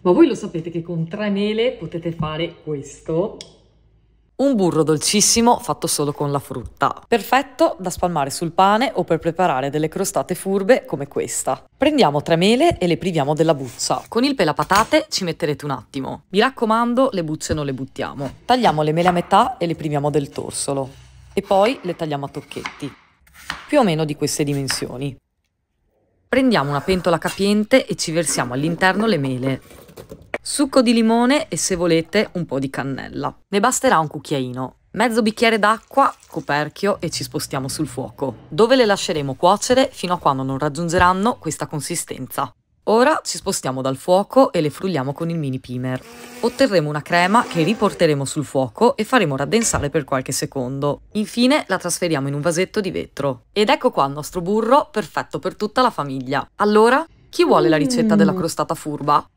Ma voi lo sapete che con tre mele potete fare questo? Un burro dolcissimo fatto solo con la frutta. Perfetto da spalmare sul pane o per preparare delle crostate furbe come questa. Prendiamo tre mele e le priviamo della buccia. Con il pelapatate ci metterete un attimo. Mi raccomando, le bucce non le buttiamo. Tagliamo le mele a metà e le priviamo del torsolo. E poi le tagliamo a tocchetti. Più o meno di queste dimensioni. Prendiamo una pentola capiente e ci versiamo all'interno le mele succo di limone e se volete un po' di cannella. Ne basterà un cucchiaino. Mezzo bicchiere d'acqua, coperchio e ci spostiamo sul fuoco, dove le lasceremo cuocere fino a quando non raggiungeranno questa consistenza. Ora ci spostiamo dal fuoco e le frulliamo con il mini pimer. Otterremo una crema che riporteremo sul fuoco e faremo raddensare per qualche secondo. Infine la trasferiamo in un vasetto di vetro. Ed ecco qua il nostro burro perfetto per tutta la famiglia. Allora, chi vuole la ricetta della mm. crostata furba?